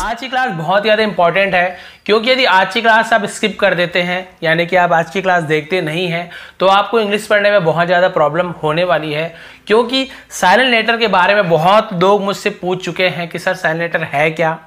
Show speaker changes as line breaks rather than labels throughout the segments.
आज की क्लास बहुत ज़्यादा इंपॉर्टेंट है क्योंकि यदि आज की क्लास आप स्किप कर देते हैं यानी कि आप आज की क्लास देखते नहीं हैं तो आपको इंग्लिश पढ़ने में बहुत ज़्यादा प्रॉब्लम होने वाली है क्योंकि साइलेंट लेटर के बारे में बहुत लोग मुझसे पूछ चुके हैं कि सर साइलेंट लेटर है क्या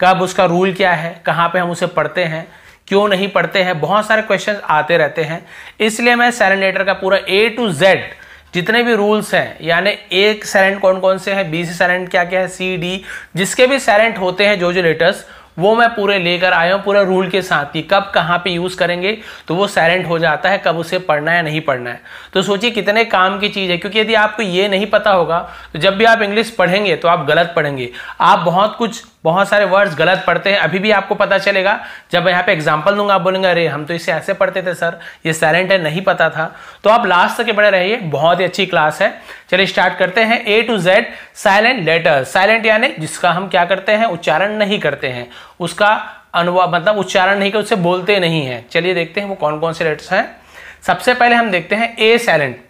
कब उसका रूल क्या है कहाँ पर हम उसे पढ़ते हैं क्यों नहीं पढ़ते हैं बहुत सारे क्वेश्चन आते रहते हैं इसलिए मैं साइलेंट लेटर का पूरा ए टू जेड जितने भी रूल्स हैं यानी एक सैलेंट कौन कौन से हैं बी सी सैलेंट क्या क्या है सी डी जिसके भी सैलेंट होते हैं जो जो लेटर्स वो मैं पूरे लेकर आया हूँ पूरे रूल के साथ कि कब कहाँ पे यूज़ करेंगे तो वो साइलेंट हो जाता है कब उसे पढ़ना है नहीं पढ़ना है तो सोचिए कितने काम की चीज़ है क्योंकि यदि आपको ये नहीं पता होगा तो जब भी आप इंग्लिश पढ़ेंगे तो आप गलत पढ़ेंगे आप बहुत कुछ बहुत सारे वर्ड्स गलत पढ़ते हैं अभी भी आपको पता चलेगा जब यहाँ पे एग्जाम्पल दूंगा आप बोलेंगे अरे हम तो इसे ऐसे पढ़ते थे सर ये साइलेंट है नहीं पता था तो आप लास्ट तक बड़े रहिए बहुत ही अच्छी क्लास है चलिए स्टार्ट करते हैं A to Z silent letter silent यानी जिसका हम क्या करते हैं उच्चारण नहीं करते हैं उसका अनुवाद मतलब उच्चारण नहीं कर उसे बोलते नहीं है चलिए देखते हैं वो कौन कौन से लेटर्स हैं सबसे पहले हम देखते हैं ए साइलेंट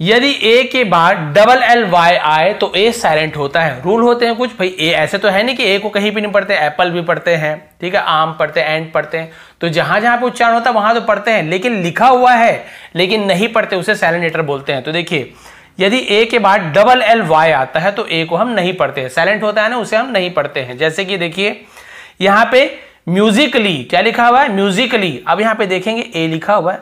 यदि ए के बाद डबल एल वाई आए तो ए साइलेंट होता है रूल होते हैं कुछ भाई ए ऐसे तो है नहीं कि ए को कहीं भी नहीं पढ़ते एप्पल भी पढ़ते हैं ठीक है आम पढ़ते हैं एंड पढ़ते हैं तो जहां जहां पे उच्चारण होता है वहां तो पढ़ते हैं लेकिन लिखा हुआ है लेकिन नहीं पढ़ते उसे साइलेंट लेटर बोलते हैं तो देखिए यदि ए के बाद डबल एल वाई आता है तो ए को हम नहीं पढ़ते हैं साइलेंट होता है ना उसे हम नहीं पढ़ते हैं जैसे कि देखिए यहाँ पे म्यूजिकली क्या लिखा हुआ है म्यूजिकली अब यहाँ पे देखेंगे ए लिखा हुआ है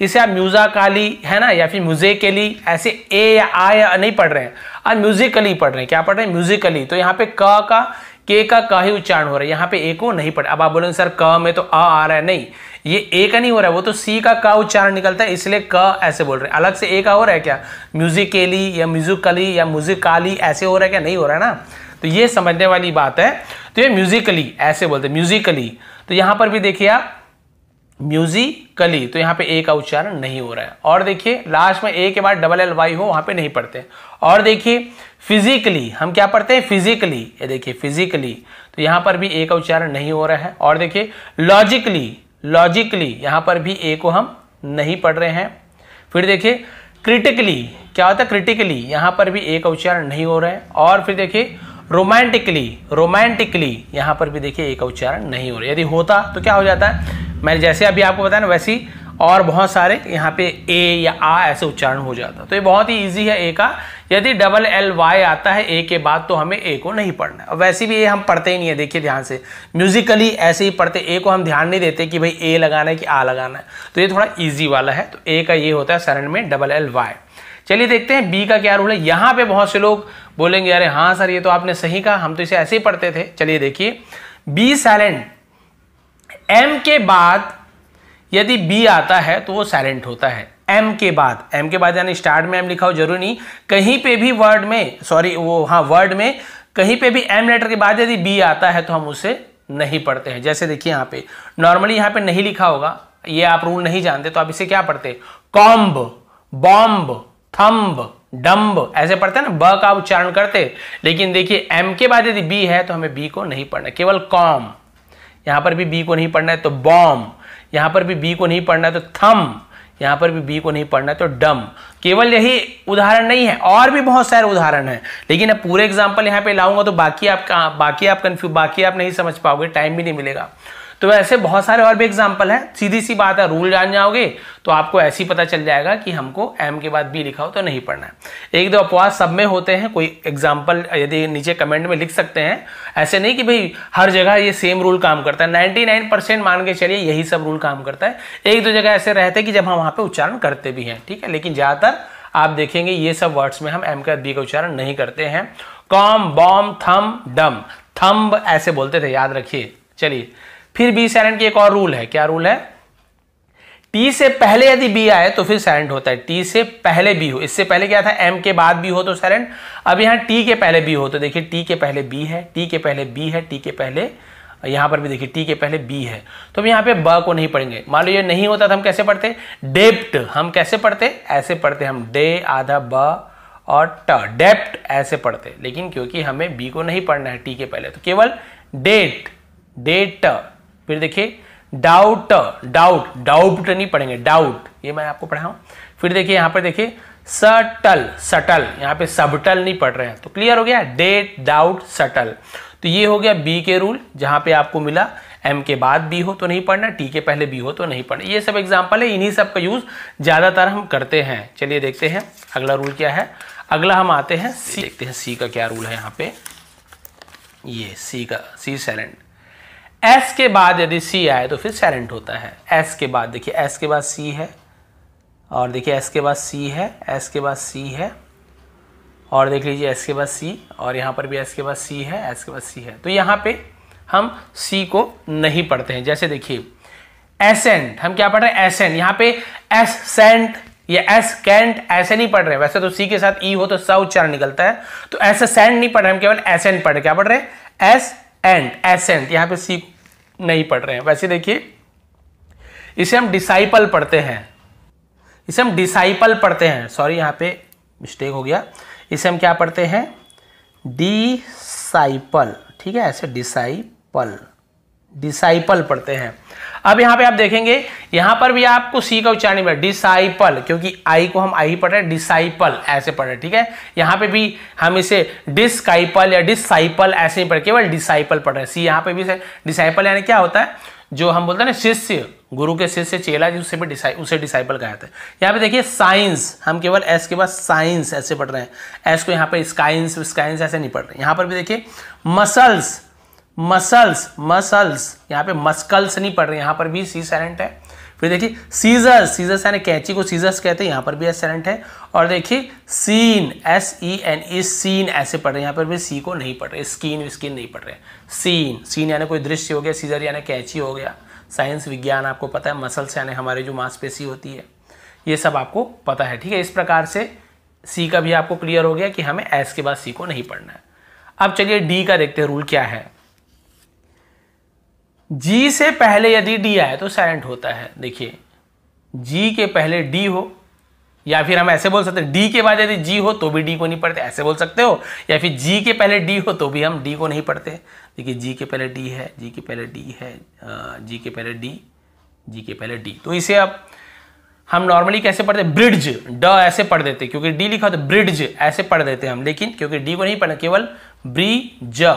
इसे आप म्यूजा काली है ना या फिर म्यूजे के लिए ऐसे ए या आ या नहीं पढ़ रहे हैं आप म्यूजिकली पढ़ रहे हैं क्या पढ़ रहे हैं म्यूजिकली तो यहाँ पे क का के का का ही उच्चारण हो रहा है यहाँ पे ए को नहीं पढ़ अब आप बोलेंगे सर क में तो आ आ रहा है नहीं ये ए का नहीं हो रहा है वो तो सी का का उच्चारण निकलता है इसलिए क ऐसे बोल रहे हैं अलग से ए का हो रहा है क्या म्यूजिकेली या म्यूजिकली या म्यूजिकाली ऐसे हो रहा है क्या नहीं हो रहा है ना तो ये समझने वाली बात है तो ये म्यूजिकली ऐसे बोलते हैं म्यूजिकली तो यहां पर भी देखिए आप म्यूजिकली तो यहाँ पे ए का उच्चारण नहीं हो रहा है और देखिए लास्ट में ए के बाद डबल एल वाई हो वहां पे नहीं पढ़ते और देखिए फिजिकली हम क्या पढ़ते हैं फिजिकली ये देखिए फिजिकली तो यहां पर भी ए का उच्चारण नहीं हो रहा है और देखिए लॉजिकली लॉजिकली यहां पर भी ए को हम नहीं पढ़ रहे हैं फिर देखिए क्रिटिकली क्या होता है क्रिटिकली यहां पर भी ए का उच्चारण नहीं हो रहे हैं और फिर देखिए रोमांटिकली रोमांटिकली यहां पर भी देखिए ए का उच्चारण नहीं हो रहा यदि होता तो क्या हो जाता है मैंने जैसे अभी आपको बताया ना वैसी और बहुत सारे यहाँ पे ए या आ ऐसे उच्चारण हो जाता तो ये बहुत ही ईजी है ए का यदि डबल एल वाई आता है ए के बाद तो हमें ए को नहीं पढ़ना है वैसे भी ये हम पढ़ते ही नहीं है देखिए ध्यान से म्यूजिकली ऐसे ही पढ़ते ए को हम ध्यान नहीं देते कि भाई ए लगाना है कि आ लगाना है तो ये थोड़ा ईजी वाला है तो ए का ये होता है सरण में डबल एल वाई चलिए देखते हैं बी का क्या रूल है यहाँ पे बहुत से लोग बोलेंगे अरे हाँ सर ये तो आपने सही कहा हम तो इसे ऐसे ही पढ़ते थे चलिए देखिए बी साइलेंट एम के बाद यदि बी आता है तो वो साइलेंट होता है एम के बाद एम के बाद यानी स्टार्ट में एम लिखा हो जरूरी नहीं कहीं पे भी वर्ड में सॉरी वो हाँ वर्ड में कहीं पे भी एम लेटर के बाद यदि बी आता है तो हम उसे नहीं पढ़ते हैं जैसे देखिए यहाँ पे नॉर्मली यहाँ पे नहीं लिखा होगा ये आप रूल नहीं जानते तो आप इसे क्या पढ़ते कॉम्ब बॉम्ब थम्ब डम्ब ऐसे पढ़ते हैं ना ब का उच्चारण करते लेकिन देखिए एम के बाद यदि बी है तो हमें बी को नहीं पढ़ना केवल कॉम यहाँ पर भी बी को नहीं पढ़ना है तो बॉम्ब यहाँ पर भी बी को नहीं पढ़ना है तो थम यहां पर भी बी को नहीं पढ़ना है तो डम केवल यही उदाहरण नहीं है और भी बहुत सारे उदाहरण हैं लेकिन अब पूरे एग्जाम्पल यहां पे लाऊंगा तो बाकी आप बाकी आप कंफ्यू बाकी आप नहीं समझ पाओगे टाइम भी नहीं मिलेगा तो वैसे बहुत सारे और भी एग्जाम्पल हैं सीधी सी बात है रूल जान जाओगे तो आपको ऐसे ही पता चल जाएगा कि हमको एम के बाद बी लिखा हो तो नहीं पढ़ना है एक दो अपवाद सब में होते हैं कोई एग्जाम्पल यदि नीचे कमेंट में लिख सकते हैं ऐसे नहीं कि भाई हर जगह ये सेम रूल काम करता है नाइन्टी मान के चलिए यही सब रूल काम करता है एक दो जगह ऐसे रहते हैं कि जब हम वहाँ पर उच्चारण करते भी हैं ठीक है लेकिन ज़्यादातर आप देखेंगे ये सब वर्ड्स में हम एम का बी का उच्चारण नहीं करते हैं कॉम बॉम थम डम थम्ब ऐसे बोलते थे याद रखिए चलिए फिर बी सैलेंट की एक और रूल है क्या रूल है टी से पहले यदि बी आए तो फिर सैलेंट होता है टी से पहले बी हो इससे पहले क्या था एम के बाद बी हो तो सैलेंट अब यहां टी के पहले बी हो तो देखिए टी के पहले बी है टी के पहले बी है टी के पहले यहां पर भी देखिए टी के पहले बी है तो हम यहां पे ब को नहीं पढ़ेंगे मान लो ये नहीं होता तो हम कैसे पढ़ते डेप्ट हम कैसे पढ़ते ऐसे पढ़ते हम डे आधा ब और ट डेप्ट ऐसे पढ़ते लेकिन क्योंकि हमें बी को नहीं पढ़ना है टी के पहले तो केवल डेट डेट फिर देखिए डाउट डाउट डाउट नहीं पढ़ेंगे डाउट ये मैं आपको पढ़ाऊ फिर देखिए यहां पर देखिए सटल सटल यहाँ पे सबटल नहीं पढ़ रहे हैं तो क्लियर हो गया डेट डाउट सटल तो ये हो गया बी के रूल जहां पे आपको मिला एम के बाद बी हो तो नहीं पढ़ना टी के पहले बी हो तो नहीं पढ़ना ये सब एग्जाम्पल है इन्हीं सब का यूज ज़्यादातर हम करते हैं चलिए देखते हैं अगला रूल क्या है अगला हम आते हैं सी देखते हैं सी का क्या रूल है यहाँ पे ये सी का सी सैलेंड एस के बाद यदि सी आए तो फिर सैलेंट होता है एस के बाद देखिए एस के बाद सी है और देखिए एस के बाद सी है एस के बाद सी है और देख लीजिए एस के बाद सी और यहाँ पर भी एस के बाद सी है एस के बाद सी है तो यहाँ पे हम सी को नहीं पढ़ते हैं जैसे देखिए एसेंट हम क्या पढ़ रहे हैं एसेंट यहाँ पे एस सेंट या एस कैंट ऐसे नहीं पढ़ रहे वैसे तो सी के साथ ई e हो तो स उच्चारण निकलता है तो एस सेंट नहीं पढ़ रहे हम केवल एसेंट पढ़ रहे क्या पढ़ रहे हैं एस एंड एसेंट यहाँ पे सी नहीं पढ़ रहे हैं वैसे देखिए इसे हम डिसाइपल पढ़ते हैं इसे हम डिसाइपल पढ़ते हैं सॉरी यहां पे मिस्टेक हो गया इसे हम क्या पढ़ते हैं डिसाइपल ठीक है ऐसे डिसाइपल डिसाइपल पढ़ते हैं अब यहां पे आप देखेंगे यहां पर भी आपको सी का उच्चारण नहीं पढ़ा डिसाइपल क्योंकि आई को हम आई पढ़ रहे हैं डिसाइपल ऐसे पढ़ रहे ठीक है यहां पे भी हम इसे डिसकाइपल या डिसाइपल ऐसे ही पढ़ केवल डिसाइपल पढ़ रहे हैं सी यहां पे भी डिसाइपल यानी क्या होता है जो हम बोलते हैं ना शिष्य गुरु के शिष्य चेला जी उसे भी डिसाइ उसे डिसाइपल कहा जाता है यहाँ पे देखिए साइंस हम केवल एस के बाद साइंस ऐसे पढ़ रहे हैं एस को यहाँ पे स्काइंस स्काइंस ऐसे नहीं पढ़ रहे यहाँ पर भी देखिए मसल्स मसल्स मसल्स यहाँ पे मस्कल्स नहीं पढ़ रहे यहाँ पर भी सी साइलेंट है फिर देखिए सीजर्स सीजर्स यानी कैची को सीजर्स कहते हैं यहाँ पर भी एस साइलेंट है और देखिए scene S E N E scene ऐसे पढ़ रहे यहां यहाँ पर भी सी को नहीं पढ़ रहे स्किन विस्किन नहीं पढ़ रहे सीन सीन यानी कोई दृश्य हो गया सीजर यानी कैची हो गया साइंस विज्ञान आपको पता है मसल्स यानी हमारे जो मांसपेशी होती है ये सब आपको पता है ठीक है इस प्रकार से सी का भी आपको क्लियर हो गया कि हमें एस के बाद सी को नहीं पढ़ना है अब चलिए डी का देखते हैं रूल क्या है जी से पहले यदि डी आए तो साइलेंट होता है देखिए जी के पहले डी हो या फिर हम ऐसे बोल सकते हैं डी के बाद यदि जी हो तो भी डी को नहीं पढ़ते ऐसे बोल सकते हो या फिर जी के पहले डी हो तो भी हम डी को नहीं पढ़ते देखिए जी के पहले डी है जी के पहले डी है जी के पहले डी जी के पहले डी तो इसे अब हम नॉर्मली कैसे पढ़ते ब्रिज ड ऐसे पढ़ देते क्योंकि डी लिखा होता है ब्रिड्ज ऐसे पढ़ देते हम लेकिन क्योंकि डी को नहीं पढ़ना केवल ब्री ज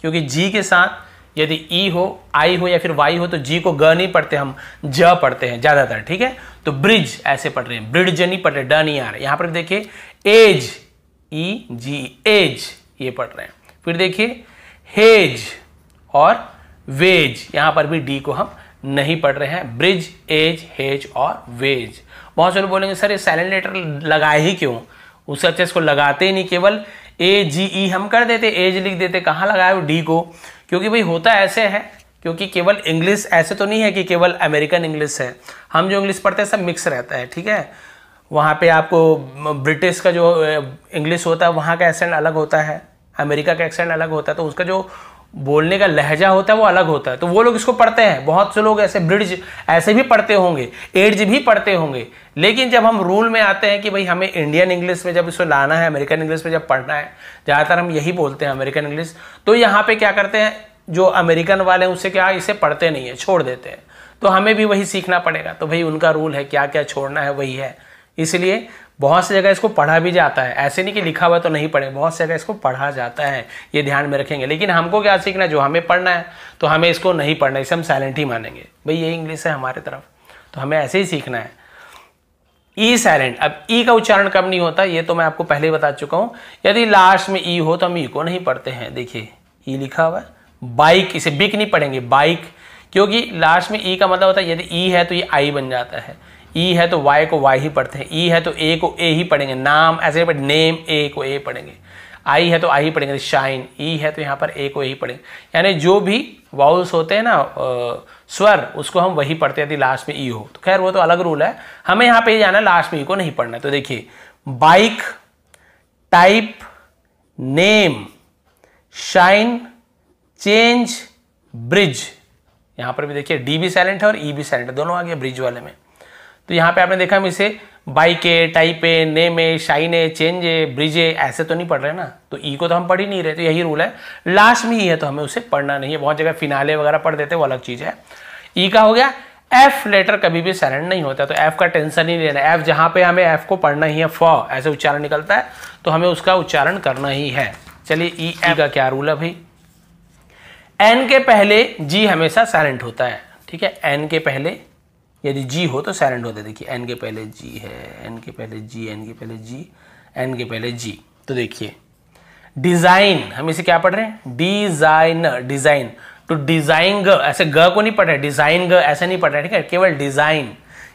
क्योंकि जी के साथ यदि ई हो आई हो या फिर वाई हो तो जी को ग नहीं पढ़ते हम ज पढ़ते हैं ज़्यादातर ठीक है तो ब्रिज ऐसे पढ़ रहे हैं ब्रिज नहीं पढ़ रहे ड नहीं आ रहे यहां पर देखिए एज ई जी एज ये पढ़ रहे हैं फिर देखिए हेज और वेज यहां पर भी डी को हम नहीं पढ़ रहे हैं ब्रिज एज हेज और वेज बहुत से लोग बोलेंगे सर ये साइलेंट लेटर लगाए ही क्यों उससे अच्छे इसको लगाते ही नहीं केवल ए जी ई हम कर देते एज लिख देते कहां लगाए डी को क्योंकि भाई होता ऐसे है क्योंकि केवल इंग्लिश ऐसे तो नहीं है कि केवल अमेरिकन इंग्लिश है हम जो इंग्लिश पढ़ते हैं सब मिक्स रहता है ठीक है वहाँ पे आपको ब्रिटिश का जो इंग्लिश होता है वहाँ का एक्सेंट अलग होता है अमेरिका का एक्सेंट अलग होता है तो उसका जो बोलने का लहजा होता है वो अलग होता है तो वो लोग इसको पढ़ते हैं बहुत से लोग ऐसे ब्रिज ऐसे भी पढ़ते होंगे एड्ज भी पढ़ते होंगे लेकिन जब हम रूल में आते हैं कि भाई हमें इंडियन इंग्लिश में जब इसको लाना है अमेरिकन इंग्लिश में जब पढ़ना है ज़्यादातर हम यही बोलते हैं अमेरिकन इंग्लिश तो यहाँ पे क्या करते हैं जो अमेरिकन वाले हैं उससे क्या इसे पढ़ते नहीं है छोड़ देते हैं तो हमें भी वही सीखना पड़ेगा तो भाई उनका रूल है क्या क्या छोड़ना है वही है इसलिए बहुत सी जगह इसको पढ़ा भी जाता है ऐसे नहीं कि लिखा हुआ तो नहीं पढ़े बहुत सी जगह इसको पढ़ा जाता है ये ध्यान में रखेंगे लेकिन हमको क्या सीखना है जो हमें पढ़ना है तो हमें इसको नहीं पढ़ना इसे हम साइलेंट ही मानेंगे भाई ये इंग्लिश है हमारे तरफ तो हमें ऐसे ही सीखना है ई e साइलेंट अब ई e का उच्चारण कब नहीं होता ये तो मैं आपको पहले ही बता चुका हूँ यदि लास्ट में ई e हो तो हम ई को नहीं पढ़ते हैं देखिए ई लिखा हुआ बाइक इसे बिक नहीं पढ़ेंगे बाइक क्योंकि लास्ट में ई का मतलब होता है यदि ई है तो ये आई बन जाता है ई है तो वाई को वाई ही पढ़ते हैं ई है तो ए को ए ही पढ़ेंगे नाम ऐसे बट नेम ए को ए पढ़ेंगे आई है तो आई ही पढ़ेंगे शाइन ई e है तो यहाँ पर ए को ए ही पढ़ेंगे यानी जो भी वाउल्स होते हैं ना आ, स्वर उसको हम वही पढ़ते यदि लास्ट में ई e हो तो खैर वो तो अलग रूल है हमें यहाँ पे जाना लास्ट में ई e को नहीं पढ़ना तो देखिए bike type name shine change bridge यहाँ पर भी देखिए डी भी साइलेंट है और ई भी साइलेंट है दोनों आ गया ब्रिज वाले में तो यहाँ पे आपने देखा हम इसे bike E type E name E shine E change E bridge E ऐसे तो नहीं पढ़ रहे ना तो ई e को तो हम पढ़ ही नहीं रहे तो यही रूल है लास्ट में ही है तो हमें उसे पढ़ना नहीं है बहुत जगह फिनाले वगैरह पढ़ देते वो अलग चीज़ है ई e का हो गया एफ लेटर कभी भी साइलेंट नहीं होता तो एफ का टेंशन ही लेना एफ जहां पे हमें एफ को पढ़ना ही है फ ऐसे उच्चारण निकलता है तो हमें उसका उच्चारण करना ही है चलिए ई e, e, का क्या रूल है भाई एन के पहले जी हमेशा साइलेंट होता है ठीक है एन के पहले यदि जी हो तो साइलेंट होता है देखिए एन के पहले जी है एन के पहले जी एन के पहले जी एन के पहले जी तो देखिए डिज़ाइन हम इसे क्या पढ़ रहे हैं डिज़ाइन डिज़ाइन टू डिज़ाइन ग ऐसे ग को नहीं पढ़ रहे डिज़ाइन ग ऐसे नहीं पढ़ रहे ठीक है केवल डिज़ाइन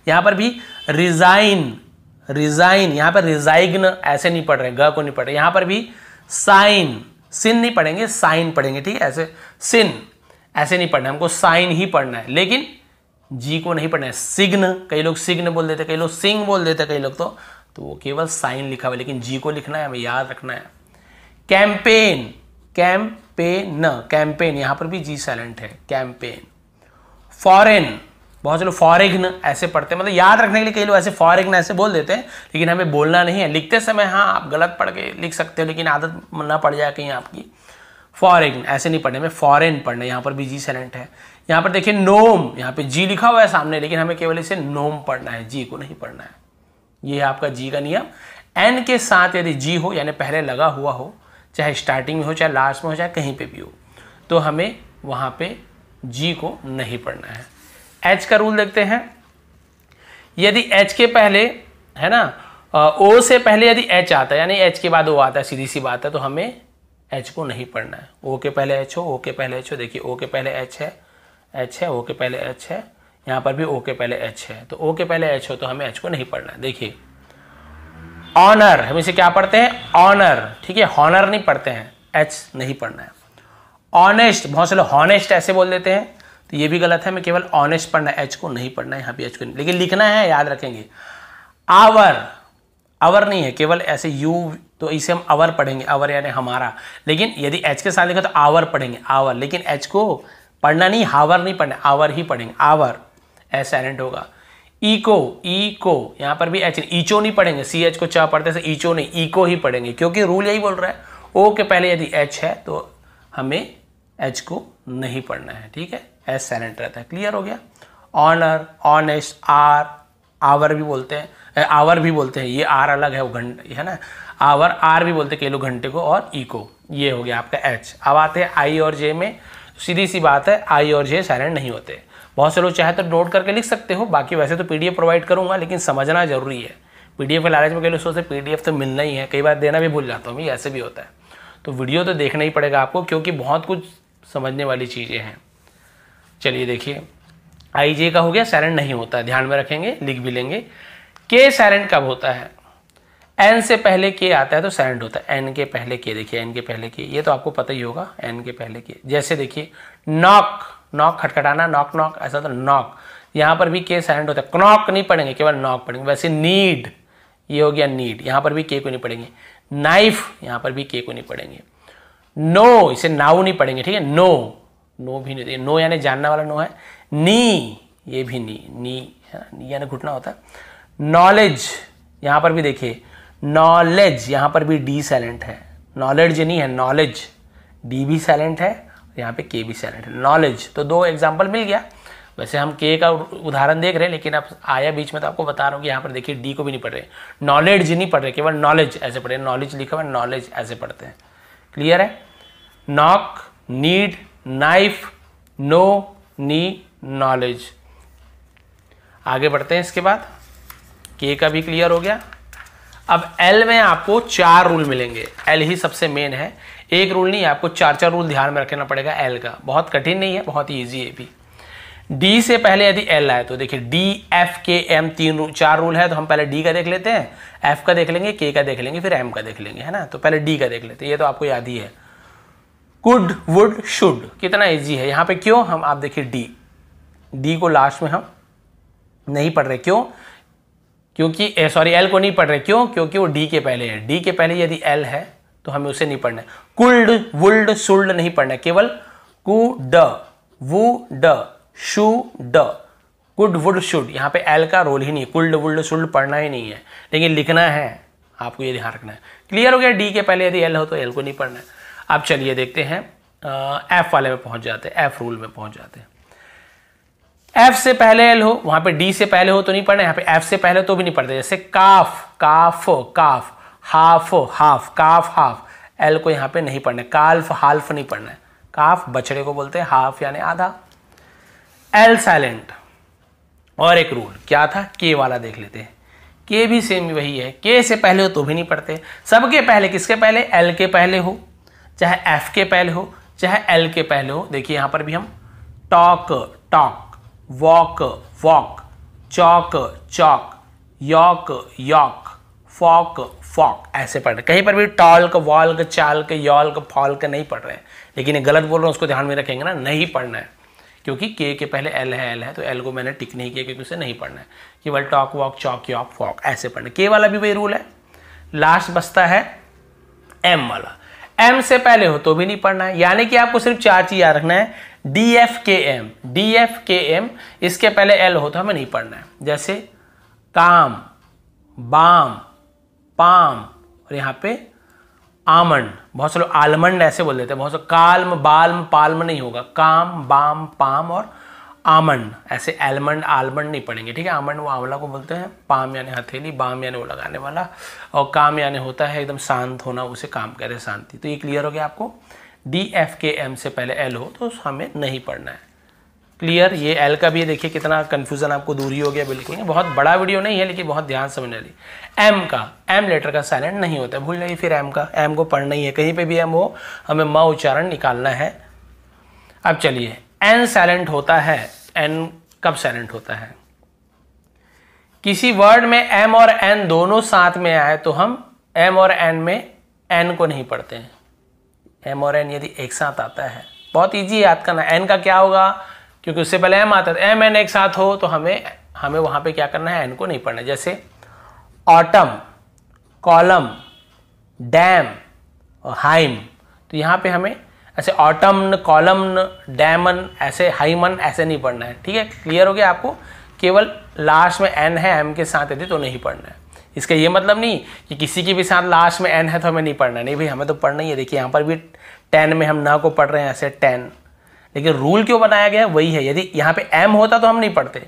यहां पर भी रिज़ाइन रिज़ाइन यहां पर रिजाइग्न ऐसे नहीं पढ़ रहे ग को नहीं पढ़ रहे यहां पर भी साइन सिन नहीं पढ़ेंगे साइन पढ़ेंगे ठीक है ऐसे सिन ऐसे नहीं पढ़ना हमको साइन ही पढ़ना है लेकिन जी को नहीं पढ़ना है सिग्न कई लोग सिग्न बोल देते कई लोग सिंग बोल देते कई लोग तो तो वो केवल साइन लिखा हुआ लेकिन जी को लिखना है हमें याद रखना है कैंपेन कैंपेन कैंपेन यहां पर भी जी साइलेंट है कैंपेन फॉरेन बहुत से लोग फॉरेग्न ऐसे पढ़ते हैं मतलब याद रखने के लिए कई लोग ऐसे फॉरेग्न ऐसे बोल देते हैं लेकिन हमें बोलना नहीं है लिखते समय हाँ आप गलत पढ़ के लिख सकते हो लेकिन आदत ना पड़ जाए कहीं आपकी फॉरेग्न ऐसे नहीं पढ़ने में फॉरेन पढ़ना यहाँ पर भी जी साइलेंट है यहाँ पर देखिए नोम यहाँ पे जी लिखा हुआ है सामने लेकिन हमें केवल इसे नोम पढ़ना है जी को नहीं पढ़ना है ये है आपका जी का नियम एन के साथ यदि जी हो यानी पहले लगा हुआ हो चाहे स्टार्टिंग में हो चाहे लास्ट में हो चाहे कहीं पे भी हो तो हमें वहां पे जी को नहीं पढ़ना है एच का रूल देखते हैं यदि एच के पहले है ना ओ से पहले यदि एच आता है यानी एच के बाद ओ आता है सीधी सी बात है तो हमें एच को नहीं पढ़ना है ओ के पहले एच हो ओ के पहले एच हो देखिए ओ के पहले एच है एच है ओ के पहले एच है यहाँ पर भी ओ के पहले एच है तो ओ के पहले एच हो तो हमें एच को नहीं पढ़ना देखिए ऑनर हम इसे क्या पढ़ते हैं ऑनर ठीक है हॉनर नहीं पढ़ते हैं एच नहीं पढ़ना है ऑनेस्ट बहुत से लोग हॉनेस्ट ऐसे बोल देते हैं तो ये भी गलत है हमें केवल ऑनेस्ट पढ़ना है एच को नहीं पढ़ना है यहाँ भी एच को नहीं लेकिन लिखना है याद रखेंगे आवर आवर नहीं है केवल ऐसे यू तो इसे हम आवर पढ़ेंगे आवर यानी हमारा लेकिन यदि एच के साथ लिखा तो आवर पढ़ेंगे आवर लेकिन एच को पढ़ना नहीं हावर नहीं पढ़ना आवर ही पढ़ेंगे आवर एस साइलेंट होगा ईको ईको यहां पर भी एच ईचो नहीं पढ़ेंगे सी एच को चाह पढ़ते ईचो नहीं ईको ही पढ़ेंगे क्योंकि रूल यही बोल रहा है ओ के पहले यदि एच है तो हमें एच को नहीं पढ़ना है ठीक है एस साइलेंट रहता है क्लियर हो गया ऑनर ऑनेस्ट आर आवर भी बोलते हैं आवर भी बोलते हैं ये आर अलग है वो घंटे है ना आवर आर भी बोलते हैं केलो घंटे को और ई को ये हो गया आपका एच अब आते हैं आई और जे में सीधी सी बात है आई और जे साइलेंट नहीं होते बहुत से लोग चाहे तो नोट करके लिख सकते हो बाकी वैसे तो पीडीएफ प्रोवाइड करूंगा लेकिन समझना जरूरी है पीडीएफ के लालच में कई लोग सोचते पीडीएफ तो मिलना ही है कई बार देना भी भूल जाता हूँ भी ऐसे भी होता है तो वीडियो तो देखना ही पड़ेगा आपको क्योंकि बहुत कुछ समझने वाली चीज़ें हैं चलिए देखिए आई जे का हो गया साइलेंट नहीं होता ध्यान में रखेंगे लिख भी लेंगे के साइलेंट कब होता है एन से पहले के आता है तो सैंड होता है एन के पहले के देखिए एन के पहले के ये तो आपको पता ही होगा एन के पहले के जैसे देखिए नॉक नॉक खटखटाना नॉक नॉक ऐसा तो नॉक यहां पर भी के साइलेंट होता है क्नॉक नहीं पढ़ेंगे केवल नॉक पढ़ेंगे वैसे नीड ये हो गया नीड यहां पर भी के को नहीं पढ़ेंगे नाइफ यहां पर भी के को नहीं पढ़ेंगे नो इसे नाउ नहीं पढ़ेंगे ठीक है नो नो भी नहीं नो यानी जानने वाला नो है नी ये भी नी नी है ना नी यानी घुटना होता है नॉलेज यहां पर भी देखिए नॉलेज यहां पर भी डी साइलेंट है नॉलेज नहीं है नॉलेज डी भी साइलेंट है यहाँ पे के भी साइलेंट है नॉलेज तो दो एग्जाम्पल मिल गया वैसे हम के का उदाहरण देख रहे हैं लेकिन अब आया बीच में तो आपको बता रहा हूँ कि यहाँ पर देखिए डी को भी नहीं पढ़ रहे नॉलेज नहीं पढ़ रहे केवल नॉलेज ऐसे पढ़ रहे नॉलेज लिखा हुआ नॉलेज ऐसे पढ़ते हैं क्लियर है knock need knife know knee knowledge आगे बढ़ते हैं इसके बाद के का भी क्लियर हो गया अब एल में आपको चार रूल मिलेंगे एल ही सबसे मेन है एक रूल नहीं आपको चार चार रूल ध्यान में रखना पड़ेगा एल का बहुत कठिन नहीं है बहुत ईजी है भी डी से पहले यदि एल आए तो देखिए डी एफ के एम तीन रूल चार रूल है तो हम पहले डी का देख लेते हैं एफ का देख लेंगे के का देख लेंगे फिर एम का देख लेंगे है ना तो पहले डी का देख लेते हैं ये तो आपको याद ही है कुड वुड शुड कितना ईजी है यहां पे क्यों हम आप देखिए डी डी को लास्ट में हम नहीं पढ़ रहे क्यों क्योंकि सॉरी एल को नहीं पढ़ रहे क्यों क्योंकि वो डी के पहले है डी के पहले यदि एल है तो हमें उसे नहीं पढ़ना है कुल्ड वुल्ड सुल्ड नहीं पढ़ना है केवल कु ड वु ड शु ड कुड वुड शुड यहाँ पे एल का रोल ही नहीं है कुल्ड वुल्ड सुल्ड पढ़ना ही नहीं है लेकिन लिखना है आपको ये ध्यान रखना है क्लियर हो गया डी के पहले यदि एल हो तो एल को नहीं पढ़ना है अब चलिए देखते हैं एफ वाले में पहुँच जाते हैं एफ रूल में पहुँच जाते हैं एफ से पहले एल हो वहां पे डी से पहले हो तो नहीं पढ़ना यहां पे एफ से पहले तो भी नहीं पढ़ते जैसे calf calf calf half half calf half L को यहां पे नहीं पढ़ना काल्फ हाल्फ नहीं पढ़ना है काफ बछड़े को बोलते हैं हाफ यानी आधा एल साइलेंट और एक रूल क्या था के वाला देख लेते हैं के भी सेम वही है के से पहले हो तो भी नहीं पढ़ते सबके पहले किसके पहले एल के पहले हो चाहे एफ के पहले हो चाहे एल के पहले हो देखिए यहां पर भी हम talk talk walk walk chalk chalk yolk yolk folk folk ऐसे पढ़ रहे कहीं पर भी talk walk chalk yolk folk नहीं पढ़ रहे हैं लेकिन ये गलत बोल रहे हैं उसको ध्यान में रखेंगे ना नहीं पढ़ना है क्योंकि के के पहले एल है एल है तो एल को मैंने टिक नहीं किया क्योंकि उसे नहीं पढ़ना है केवल talk walk chalk yolk folk ऐसे पढ़ना के वाला भी वही रूल है लास्ट बसता है एम वाला एम से पहले हो तो भी नहीं पढ़ना है यानी कि आपको सिर्फ चार चीज़ याद रखना है D F K M D F K M इसके पहले एल हो तो हमें नहीं पढ़ना है जैसे काम बाम पाम और यहाँ पे आमंड बहुत से लोग आलमंड ऐसे बोल देते हैं बहुत से काल्म बाल्म पाल्म नहीं होगा काम बाम पाम और आमंड ऐसे एलमंड आलमंड नहीं पढ़ेंगे ठीक है आमंड वो आंवला को बोलते हैं पाम यानी हथेली बाम यानी वो लगाने वाला और काम यानी होता है एकदम शांत होना उसे काम कह रहे शांति तो ये क्लियर हो गया आपको डी एफ के एम से पहले एल हो तो हमें नहीं पढ़ना है क्लियर ये एल का भी देखिए कितना कन्फ्यूज़न आपको दूरी हो गया बिल्कुल बहुत बड़ा वीडियो नहीं है लेकिन बहुत ध्यान समझने ली एम का एम लेटर का साइलेंट नहीं होता भूल जाइए फिर एम का एम को पढ़ना ही है कहीं पे भी एम हो हमें माँ उच्चारण निकालना है अब चलिए एन साइलेंट होता है एन कब साइलेंट होता है किसी वर्ड में एम और एन दोनों साथ में आए तो हम एम और एन में एन को नहीं पढ़ते हैं एम और एन यदि एक साथ आता है बहुत ईजी याद करना एन का क्या होगा क्योंकि उससे पहले एम आता है एम एन एक साथ हो तो हमें हमें वहाँ पे क्या करना है एन को नहीं पढ़ना जैसे ऑटम कॉलम डैम और हाइम तो यहाँ पे हमें ऐसे ऑटमन कॉलमन डैमन ऐसे हाइमन ऐसे नहीं पढ़ना है ठीक है क्लियर हो गया आपको केवल लास्ट में एन है एम के साथ यदि तो नहीं पढ़ना है इसका ये मतलब नहीं कि किसी के भी साथ लास्ट में एन है तो हमें नहीं पढ़ना नहीं भाई हमें तो पढ़ना ही है देखिए यहाँ पर भी टेन में हम न को पढ़ रहे हैं ऐसे टेन लेकिन रूल क्यों बनाया गया वही है यदि यहाँ पे एम होता तो हम नहीं पढ़ते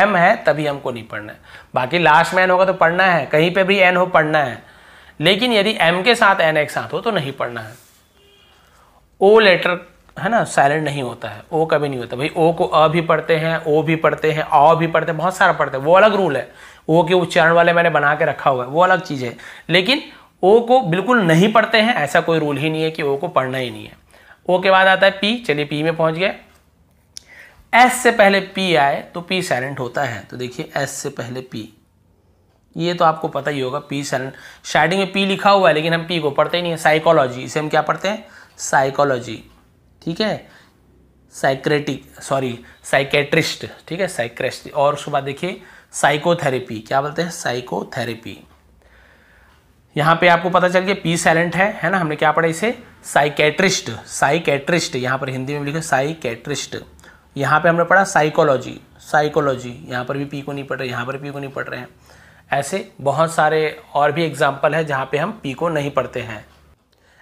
एम है तभी हमको नहीं पढ़ना है बाकी लास्ट में एन होगा तो पढ़ना है कहीं पे भी एन हो पढ़ना है लेकिन यदि एम के साथ एन एक साथ हो तो नहीं पढ़ना है ओ लेटर है ना साइलेंट नहीं होता है ओ कभी नहीं होता भाई ओ को अ भी पढ़ते हैं ओ भी पढ़ते हैं आ भी पढ़ते हैं बहुत सारा पढ़ते हैं वो अलग रूल है ओ के उच्चारण वाले मैंने बना के रखा हुआ है वो अलग चीज़ है लेकिन ओ को बिल्कुल नहीं पढ़ते हैं ऐसा कोई रूल ही नहीं है कि ओ को पढ़ना ही नहीं है ओ के बाद आता है पी चलिए पी में पहुंच गए एस से पहले पी आए तो पी साइलेंट होता है तो देखिए एस से पहले पी ये तो आपको पता ही होगा पी साइलेंट स्टार्टिंग में पी लिखा हुआ है लेकिन हम पी को पढ़ते ही नहीं है साइकोलॉजी इसे हम क्या पढ़ते हैं साइकोलॉजी ठीक है साइक्रेटिक सॉरी साइकेट्रिस्ट ठीक है साइक्रेस्ट और उसके बाद देखिए साइकोथेरेपी क्या बोलते हैं साइकोथेरेपी यहाँ पे आपको पता चल गया पी सैलेंट है है ना हमने क्या पढ़ा इसे साइकेट्रिस्ट साइकेट्रिस्ट यहाँ पर हिंदी में लिखे साइकेट्रिस्ट यहाँ पे हमने पढ़ा साइकोलॉजी साइकोलॉजी यहाँ पर भी पी को नहीं पढ़ रहे यहाँ पर पी को नहीं पढ़ रहे हैं ऐसे बहुत सारे और भी एग्जाम्पल है जहाँ पे हम पी को नहीं पढ़ते हैं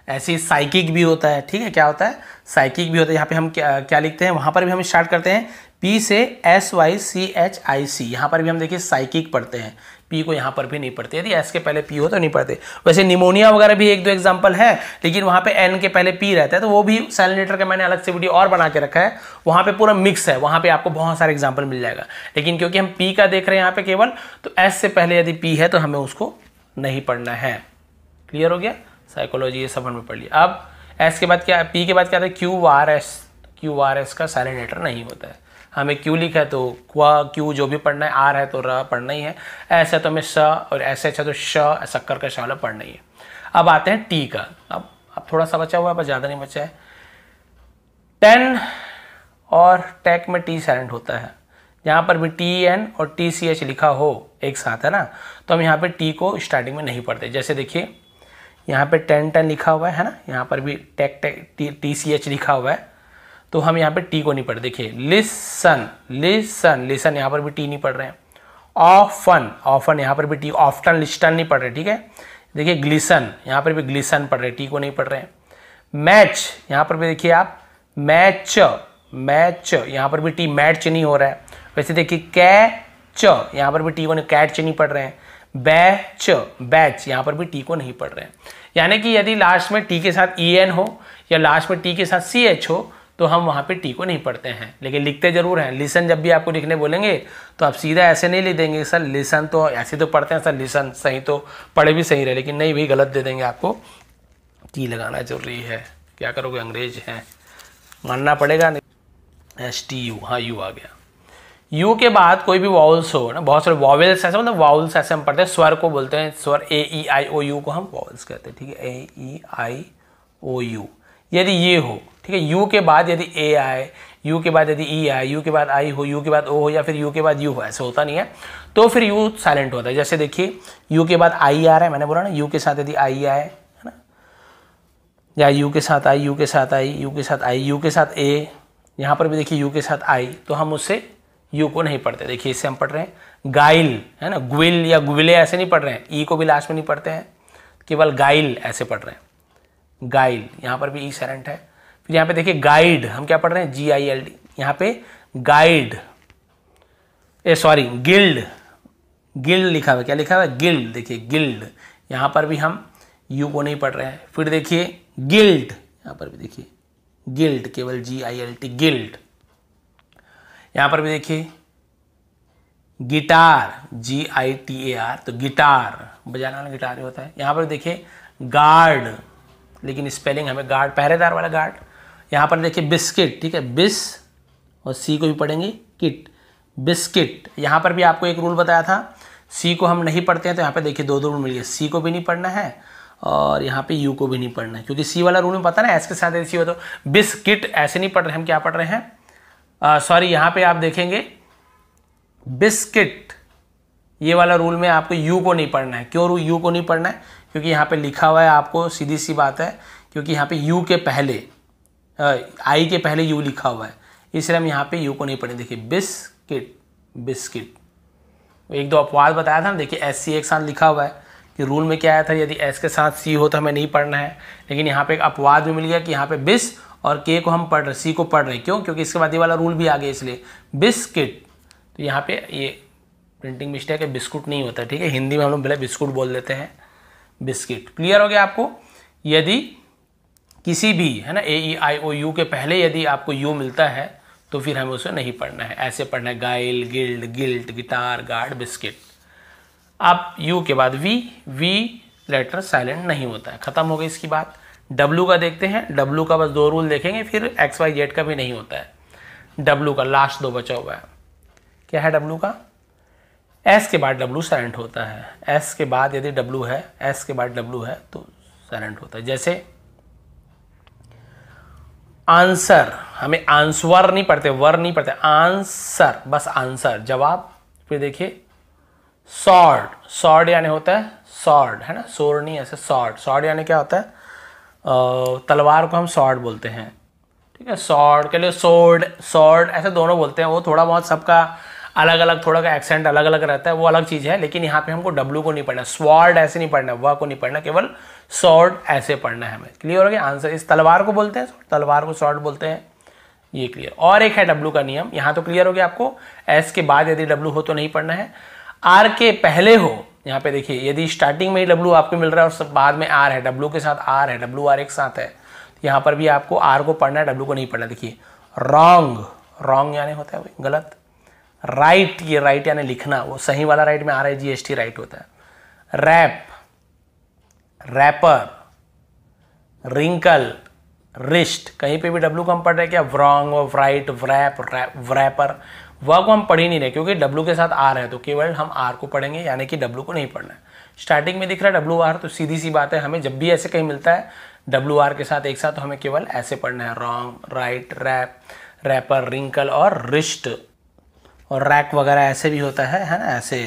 ऐसे ही साइकिक भी होता है ठीक है क्या होता है साइकिक भी होता है यहाँ पे हम क्या क्या लिखते हैं वहाँ पर भी हम स्टार्ट करते हैं पी से S Y C H I C यहाँ पर भी हम देखिए साइकिक पढ़ते हैं पी को यहाँ पर भी नहीं पढ़ते यदि एस के पहले पी हो तो नहीं पढ़ते वैसे निमोनिया वगैरह भी एक दो एग्जाम्पल है लेकिन वहाँ पे एन के पहले पी रहता है तो वो भी सैलिनेटर का मैंने अलग से वीडियो और बना के रखा है वहाँ पे पूरा मिक्स है वहाँ पे आपको बहुत सारे एग्जाम्पल मिल जाएगा लेकिन क्योंकि हम पी का देख रहे हैं यहाँ पे केवल तो एस से पहले यदि पी है तो हमें उसको नहीं पढ़ना है क्लियर हो गया साइकोलॉजी ये सब हमने पढ़ लिया अब एस के बाद क्या पी के बाद क्या था है Q R S Q R S का साइलेंट लेटर नहीं होता है हमें क्यू लिखा है तो क्वा क्यू जो भी पढ़ना है आर है तो र पढ़ना ही है ऐसा तो हमें स और ऐसे अच्छा तो श शक्कर का शाला पढ़ना ही है अब आते हैं टी का अब अब थोड़ा सा बचा हुआ है पर ज़्यादा नहीं बचा है टेन और टेक में टी साइलेंट होता है यहाँ पर भी टी एन और टी सी एच लिखा हो एक साथ है ना तो हम यहाँ पे टी को स्टार्टिंग में नहीं पढ़ते जैसे देखिए यहाँ पे टेन टेन लिखा हुआ है ना यहाँ पर भी tech tech T T C H लिखा हुआ है तो हम यहाँ पे टी को नहीं पढ़ देखिए लिसन लिसन लिसन यहाँ पर भी टी नहीं पढ़ रहे हैं ऑफन ऑफन यहाँ पर भी टी ऑफ्टन लिस्टन नहीं पढ़ रहे ठीक है देखिए ग्लिसन यहाँ पर भी ग्लिसन पढ़ रहे टी को नहीं पढ़ रहे हैं मैच यहाँ पर भी देखिए आप मैच मैच यहाँ पर भी टी मैच नहीं हो रहा है वैसे देखिए कैच यहाँ पर भी टी को नहीं कैच नहीं पढ़ रहे हैं बैच बैच यहाँ पर भी टी को नहीं पढ़ रहे हैं यानी कि यदि लास्ट में टी के साथ ई e एन हो या लास्ट में टी के साथ सी एच हो तो हम वहाँ पे टी को नहीं पढ़ते हैं लेकिन लिखते ज़रूर हैं लिसन जब भी आपको लिखने बोलेंगे तो आप सीधा ऐसे नहीं लिख देंगे सर लिसन तो ऐसे तो पढ़ते हैं सर लिसन सही तो पढ़े भी सही रहे लेकिन नहीं भी गलत दे देंगे आपको टी लगाना जरूरी है क्या करोगे अंग्रेज हैं मानना पड़ेगा नहीं एस टी यू हाँ यू आ गया यू के बाद कोई भी वाउल्स हो ना बहुत सारे वावल्स ऐसे मतलब वाउल्स ऐसे हम पढ़ते हैं स्वर को बोलते हैं स्वर ए ई आई ओ यू को हम वाउल्स कहते हैं ठीक है ए ई आई ओ यू यदि ये हो ठीक है यू के बाद यदि ए आए यू के बाद यदि ई आए यू के बाद आई हो यू के बाद ओ हो या फिर यू के बाद यू हो ऐसे होता नहीं है तो फिर यू साइलेंट होता है जैसे देखिए यू के बाद आई आ रहा है मैंने बोला ना यू के साथ यदि आई आए है ना या यू के साथ आई यू के साथ आई यू के साथ आई यू के साथ ए यहाँ पर भी देखिए यू के साथ आई तो हम उससे यू को नहीं पढ़ते देखिए इससे हम पढ़ रहे हैं गाइल है ना ग्विल या गुविले ऐसे नहीं पढ़ रहे हैं ई को भी लास्ट में नहीं पढ़ते हैं केवल गाइल ऐसे पढ़ रहे हैं गाइल यहाँ पर भी ई सैलेंट है फिर यहाँ पे देखिए गाइड हम क्या पढ़ रहे हैं जी आई एल डी यहाँ पे guide uh sorry guild guild लिखा हुआ क्या लिखा हुआ गिल्ड देखिए गिल्ड यहाँ पर भी हम यू को नहीं पढ़ रहे हैं फिर देखिए गिल्ड यहाँ पर भी देखिए गिल्ड केवल G I L T guild यहां पर भी देखिए guitar G I T A R तो गिटार बजाने वाला गिटार ही होता है यहां पर देखिए गार्ड लेकिन स्पेलिंग हमें गार्ड पहरेदार वाला गार्ड यहां पर देखिए बिस्किट ठीक है बिस और सी को भी पढ़ेंगे किट बिस्किट यहां पर भी आपको एक रूल बताया था सी को हम नहीं पढ़ते हैं तो यहां पे देखिए दो दो रूल मिल गए सी को भी नहीं पढ़ना है और यहाँ पे यू को भी नहीं पढ़ना है क्योंकि सी वाला रूल में पता ना एस के साथ ऐसी हो तो बिस्किट ऐसे नहीं पढ़ रहे हम क्या पढ़ रहे हैं सॉरी यहाँ पे आप देखेंगे बिस्किट ये वाला रूल में आपको यू को नहीं पढ़ना है क्यों यू को नहीं पढ़ना है क्योंकि यहाँ पे लिखा हुआ है आपको सीधी सी बात है क्योंकि यहाँ पे यू के पहले आई के पहले यू लिखा हुआ है इसलिए हम यहाँ पे यू को नहीं पढ़े देखिए बिस्किट बिस्किट एक दो अपवाद बताया था ना देखिए एस सी एक साथ लिखा हुआ है कि रूल में क्या आया था यदि एस के साथ सी हो तो हमें नहीं पढ़ना है लेकिन यहाँ पे एक अपवाद भी मिल गया कि यहाँ पे बिस और के को हम पढ़ रहे सी को पढ़ रहे क्यों क्योंकि इसके बाद ये वाला रूल भी आ गया इसलिए बिस्किट तो यहाँ पे ये प्रिंटिंग मिस्टेक है बिस्कुट नहीं होता ठीक है हिंदी में हम लोग पहले बिस्कुट बोल देते हैं बिस्किट क्लियर हो गया आपको यदि किसी भी है ना ए ई आई ओ यू के पहले यदि आपको यू मिलता है तो फिर हमें उसे नहीं पढ़ना है ऐसे पढ़ना है guile guild guilt guitar guard biscuit आप यू के बाद वी वी लेटर साइलेंट नहीं होता है ख़त्म हो गई इसकी बात डब्लू का देखते हैं डब्लू का बस दो रूल देखेंगे फिर एक्स वाई जेड का भी नहीं होता है डब्लू का लास्ट दो बचा हुआ है क्या है डब्लू का एस के बाद डब्लू साइलेंट होता है एस के बाद यदि डब्लू है एस के बाद डब्लू है तो साइलेंट होता है जैसे आंसर हमें आंसवर नहीं पढ़ते वर नहीं पढ़ते आंसर बस आंसर जवाब फिर देखिए सॉर्ड सॉर्ड यानी होता है सॉर्ड है ना सोर नहीं ऐसे सॉर्ड सॉर्ड यानी क्या होता है तलवार को हम सॉर्ड बोलते हैं ठीक है सॉर्ड के लिए सोर्ड सॉर्ड ऐसे दोनों बोलते हैं वो थोड़ा बहुत सबका अलग अलग थोड़ा का एक्सेंट अलग अलग रहता है वो अलग चीज़ है लेकिन यहाँ पे हमको डब्लू को नहीं पढ़ना स्वॉर्ड ऐसे नहीं पढ़ना वह को नहीं पढ़ना केवल सॉर्ड ऐसे पढ़ना है हमें क्लियर हो गया आंसर इस तलवार को बोलते हैं तलवार को सॉर्ड बोलते हैं ये क्लियर और एक है डब्लू का नियम यहाँ तो क्लियर हो गया आपको एस के बाद यदि डब्लू हो तो नहीं पढ़ना है आर के पहले हो यहाँ पे देखिए यदि स्टार्टिंग में ही डब्ल्यू आपको मिल रहा है और सब बाद में आर है डब्ल्यू के साथ आर है डब्ल्यू आर एक साथ है तो यहाँ पर भी आपको आर को पढ़ना है डब्ल्यू को नहीं पढ़ना देखिए रॉन्ग रॉन्ग यानी होता है गलत राइट ये राइट यानी लिखना वो सही वाला राइट में आ रहा है जीएसटी राइट होता है रैप रैपर रिंकल रिस्ट कहीं पे भी डब्ल्यू कम पड़ रहा है क्या व्रॉन्ग व्राइट व्रैप व्रैपर वह को हम पढ़ ही नहीं रहे क्योंकि डब्लू के साथ आर है तो केवल हम आर को पढ़ेंगे यानी कि W को नहीं पढ़ना है स्टार्टिंग में दिख रहा है डब्लू आर तो सीधी सी बात है हमें जब भी ऐसे कहीं मिलता है डब्लू आर के साथ एक साथ तो हमें केवल ऐसे पढ़ना है wrong write wrap wrapper wrinkle और रिस्ट और रैक वगैरह ऐसे भी होता है है ना ऐसे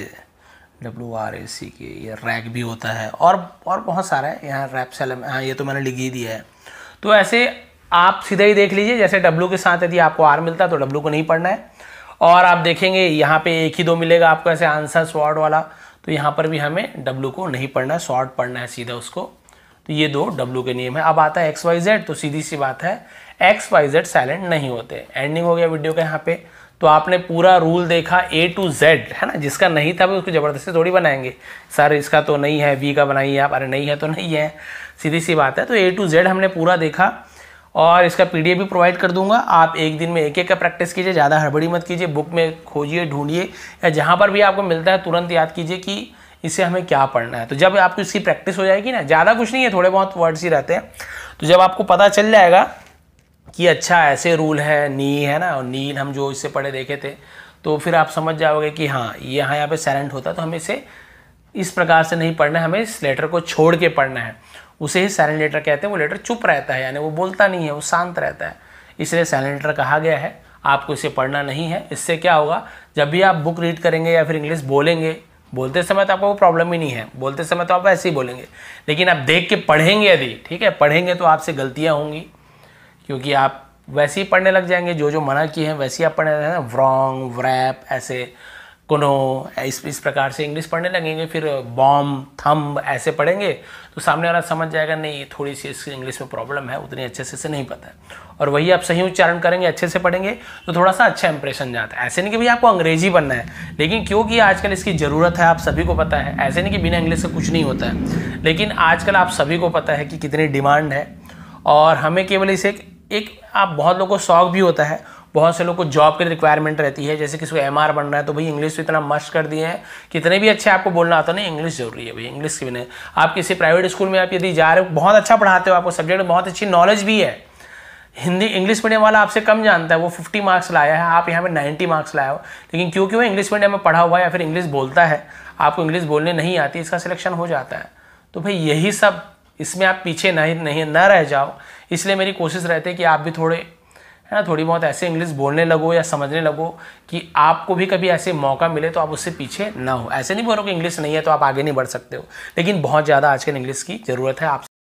डब्लू आर ए सी के ये रैक भी होता है और और बहुत सारा है यहाँ रैप सेलम हाँ ये तो मैंने लिख ही दिया है तो ऐसे आप सीधा ही देख लीजिए जैसे डब्लू के साथ यदि आपको आर मिलता है तो डब्लू को नहीं पढ़ना है और आप देखेंगे यहाँ पे एक ही दो मिलेगा आपको ऐसे आंसर स्वॉर्ड वाला तो यहाँ पर भी हमें डब्लू को नहीं पढ़ना है शॉर्ट पढ़ना है सीधा उसको तो ये दो डब्लू के नियम है अब आता है एक्स वाई जेड तो सीधी सी बात है एक्स वाई जेड साइलेंट नहीं होते एंडिंग हो गया वीडियो का यहाँ पे तो आपने पूरा रूल देखा ए टू जेड है ना जिसका नहीं था उसको ज़बरदस्ती थोड़ी बनाएंगे सर इसका तो नहीं है वी का बनाइए आप अरे नहीं है तो नहीं है सीधी सी बात है तो ए टू जेड हमने पूरा देखा और इसका पी भी प्रोवाइड कर दूंगा आप एक दिन में एक एक का प्रैक्टिस कीजिए ज़्यादा हड़बड़ी मत कीजिए बुक में खोजिए ढूंढिए या जहाँ पर भी आपको मिलता है तुरंत याद कीजिए कि इसे हमें क्या पढ़ना है तो जब आपको इसकी प्रैक्टिस हो जाएगी ना ज़्यादा कुछ नहीं है थोड़े बहुत वर्ड्स ही रहते हैं तो जब आपको पता चल जाएगा कि अच्छा ऐसे रूल है नी है ना और नील हम जो इससे पढ़े देखे थे तो फिर आप समझ जाओगे कि हाँ ये यहाँ यहाँ पे सैलेंट होता तो हमें इसे इस प्रकार से नहीं पढ़ना है हमें इस लेटर को छोड़ के पढ़ना है उसे ही साइलेंट लेटर कहते हैं वो लेटर चुप रहता है यानी वो बोलता नहीं है वो शांत रहता है इसलिए साइलेंट लेटर कहा गया है आपको इसे पढ़ना नहीं है इससे क्या होगा जब भी आप बुक रीड करेंगे या फिर इंग्लिश बोलेंगे बोलते समय तो आपको वो प्रॉब्लम ही नहीं है बोलते समय तो आप ऐसे ही बोलेंगे लेकिन आप देख के पढ़ेंगे यदि ठीक है पढ़ेंगे तो आपसे गलतियाँ होंगी क्योंकि आप वैसे ही पढ़ने लग जाएंगे जो जो मना किए हैं वैसे ही आप पढ़ने लग जाएंगे व्रॉन्ग व्रैप ऐसे कोनो इस इस प्रकार से इंग्लिश पढ़ने लगेंगे फिर बॉम थम ऐसे पढ़ेंगे तो सामने वाला समझ जाएगा नहीं थोड़ी सी इसकी इंग्लिश में प्रॉब्लम है उतनी अच्छे से इसे नहीं पता है और वही आप सही उच्चारण करेंगे अच्छे से पढ़ेंगे तो थोड़ा सा अच्छा इंप्रेशन जाता है ऐसे नहीं कि भाई आपको अंग्रेजी बनना है लेकिन क्योंकि आजकल इसकी ज़रूरत है आप सभी को पता है ऐसे नहीं कि बिना इंग्लिश से कुछ नहीं होता है लेकिन आजकल आप सभी को पता है कि कितनी डिमांड है और हमें केवल इसे एक आप बहुत लोगों को शौक भी होता है बहुत से लोग को जॉब के लिए रिक्वायरमेंट रहती है जैसे किसी को एम बनना है तो भाई इंग्लिश तो इतना मस्त कर दिए हैं कितने भी अच्छे आपको बोलना आता है ना इंग्लिश जरूरी है भाई इंग्लिश के बिना आप किसी प्राइवेट स्कूल में आप यदि जा रहे हो बहुत अच्छा पढ़ाते हो आपको सब्जेक्ट में बहुत अच्छी नॉलेज भी है हिंदी इंग्लिश मीडियम वाला आपसे कम जानता है वो 50 मार्क्स लाया है आप यहाँ पे 90 मार्क्स लाया हो लेकिन क्योंकि वो इंग्लिश मीडियम में पढ़ा हुआ है या फिर इंग्लिश बोलता है आपको इंग्लिश बोलने नहीं आती इसका सिलेक्शन हो जाता है तो भाई यही सब इसमें आप पीछे नहीं नहीं ना रह जाओ इसलिए मेरी कोशिश रहती है कि आप भी थोड़े है ना थोड़ी बहुत ऐसे इंग्लिश बोलने लगो या समझने लगो कि आपको भी कभी ऐसे मौका मिले तो आप उससे पीछे ना हो ऐसे नहीं बोलो कि इंग्लिश नहीं है तो आप आगे नहीं बढ़ सकते हो लेकिन बहुत ज़्यादा आजकल इंग्लिश की ज़रूरत है आप